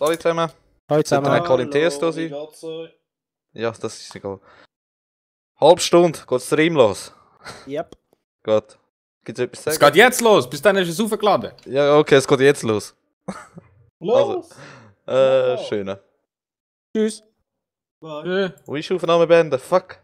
Hallo zusammen. Hallo zusammen. Sollte Colin TS da sein? Ja, das ist egal. Halb Stunde, geht's Stream los? Yep. Gut. Gibt's etwas zu sagen? Es geht jetzt los, bis dann ist es aufgeladen. Ja, okay, es geht jetzt los. Los! Also, äh, schöne. Tschüss. Bye. Wo ist Aufnahme beenden? Fuck.